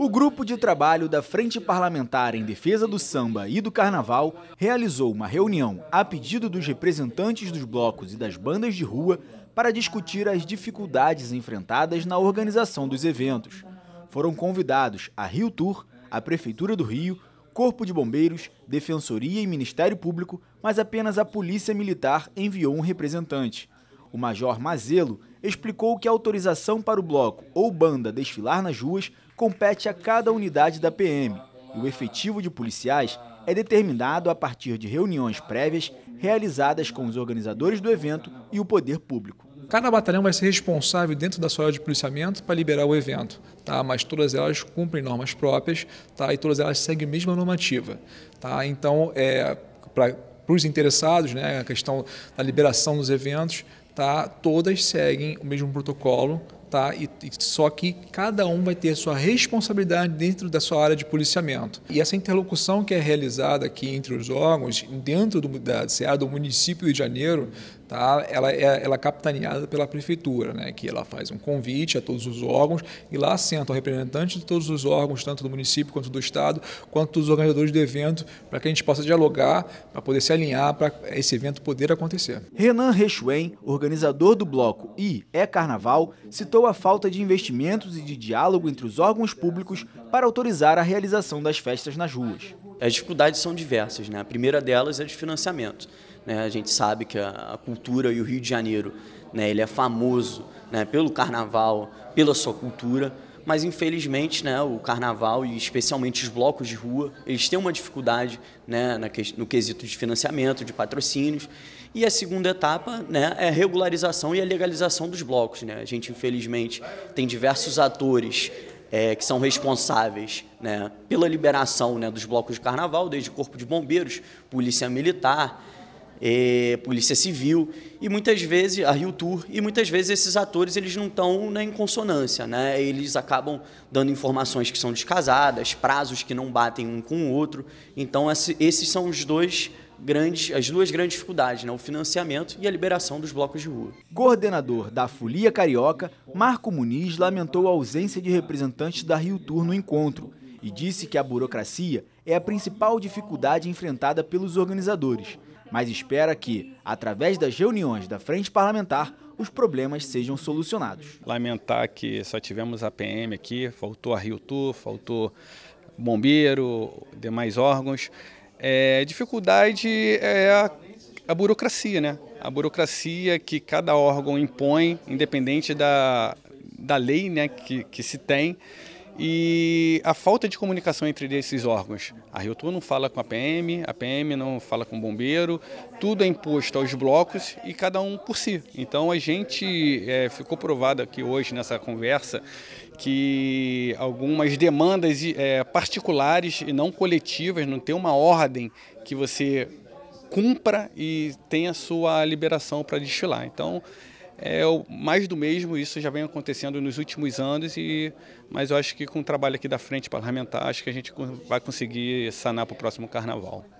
O grupo de trabalho da Frente Parlamentar em Defesa do Samba e do Carnaval realizou uma reunião a pedido dos representantes dos blocos e das bandas de rua para discutir as dificuldades enfrentadas na organização dos eventos. Foram convidados a Rio Tour, a Prefeitura do Rio, Corpo de Bombeiros, Defensoria e Ministério Público, mas apenas a Polícia Militar enviou um representante. O Major Mazelo explicou que a autorização para o bloco ou banda desfilar nas ruas compete a cada unidade da PM e o efetivo de policiais é determinado a partir de reuniões prévias realizadas com os organizadores do evento e o poder público. Cada batalhão vai ser responsável dentro da sua área de policiamento para liberar o evento, tá? mas todas elas cumprem normas próprias tá? e todas elas seguem a mesma normativa. Tá? Então, é, para os interessados, né, a questão da liberação dos eventos, tá? Todas seguem o mesmo protocolo tá? E, e, só que cada um vai ter sua responsabilidade dentro da sua área de policiamento. E essa interlocução que é realizada aqui entre os órgãos, dentro do, da CA do município de Janeiro, tá? ela, é, ela é capitaneada pela prefeitura, né? que ela faz um convite a todos os órgãos e lá sentam representantes de todos os órgãos, tanto do município quanto do estado, quanto dos organizadores do evento, para que a gente possa dialogar, para poder se alinhar, para esse evento poder acontecer. Renan Rechuen, organizador do bloco e é Carnaval, citou a falta de investimentos e de diálogo entre os órgãos públicos para autorizar a realização das festas nas ruas. As dificuldades são diversas, né? A primeira delas é de financiamento. Né? A gente sabe que a cultura e o Rio de Janeiro, né? Ele é famoso, né? Pelo carnaval, pela sua cultura mas infelizmente né, o carnaval e especialmente os blocos de rua, eles têm uma dificuldade né, no quesito de financiamento, de patrocínios. E a segunda etapa né, é a regularização e a legalização dos blocos. Né? A gente, infelizmente, tem diversos atores é, que são responsáveis né, pela liberação né, dos blocos de carnaval, desde Corpo de Bombeiros, Polícia Militar, é, Polícia Civil e muitas vezes a Rio Tour e muitas vezes esses atores eles não estão né, em consonância, né? Eles acabam dando informações que são descasadas, prazos que não batem um com o outro. Então esses são os dois grandes, as duas grandes dificuldades, né? o financiamento e a liberação dos blocos de rua. Coordenador da Folia Carioca, Marco Muniz lamentou a ausência de representantes da Rio Tour no encontro e disse que a burocracia é a principal dificuldade enfrentada pelos organizadores mas espera que, através das reuniões da frente parlamentar, os problemas sejam solucionados. Lamentar que só tivemos a PM aqui, faltou a Rio Tour, faltou bombeiro, demais órgãos. É, dificuldade é a, a burocracia, né? A burocracia que cada órgão impõe, independente da, da lei né, que, que se tem e a falta de comunicação entre esses órgãos. A Riotur não fala com a PM, a PM não fala com o bombeiro, tudo é imposto aos blocos e cada um por si. Então a gente é, ficou provado aqui hoje nessa conversa que algumas demandas é, particulares e não coletivas, não tem uma ordem que você cumpra e tenha sua liberação para desfilar. Então é mais do mesmo, isso já vem acontecendo nos últimos anos, e, mas eu acho que com o trabalho aqui da frente parlamentar, acho que a gente vai conseguir sanar para o próximo carnaval.